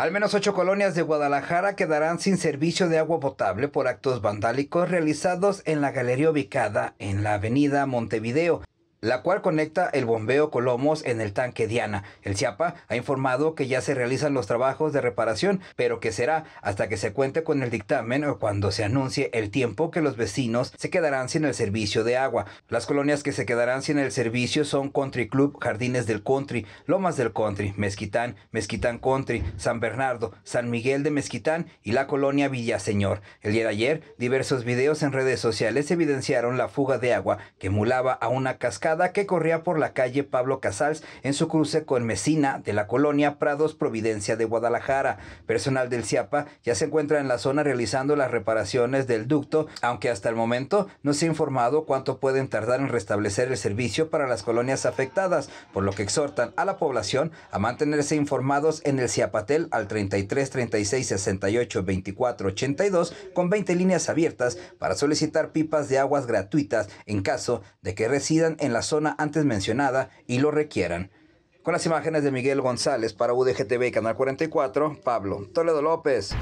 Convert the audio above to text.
Al menos ocho colonias de Guadalajara quedarán sin servicio de agua potable por actos vandálicos realizados en la galería ubicada en la avenida Montevideo, la cual conecta el bombeo Colomos en el tanque Diana. El CIAPA ha informado que ya se realizan los trabajos de reparación, pero que será hasta que se cuente con el dictamen o cuando se anuncie el tiempo que los vecinos se quedarán sin el servicio de agua. Las colonias que se quedarán sin el servicio son Country Club, Jardines del Country, Lomas del Country, Mezquitán, Mezquitán Country, San Bernardo, San Miguel de Mezquitán y la colonia Villaseñor. El día de ayer, diversos videos en redes sociales evidenciaron la fuga de agua que emulaba a una cascada que corría por la calle Pablo Casals en su cruce con Mesina de la colonia Prados Providencia de Guadalajara. Personal del CIAPA ya se encuentra en la zona realizando las reparaciones del ducto, aunque hasta el momento no se ha informado cuánto pueden tardar en restablecer el servicio para las colonias afectadas, por lo que exhortan a la población a mantenerse informados en el CIAPATEL al 33 36 68 24 82 con 20 líneas abiertas para solicitar pipas de aguas gratuitas en caso de que residan en la la zona antes mencionada y lo requieran. Con las imágenes de Miguel González para UDGTV y Canal 44, Pablo Toledo López.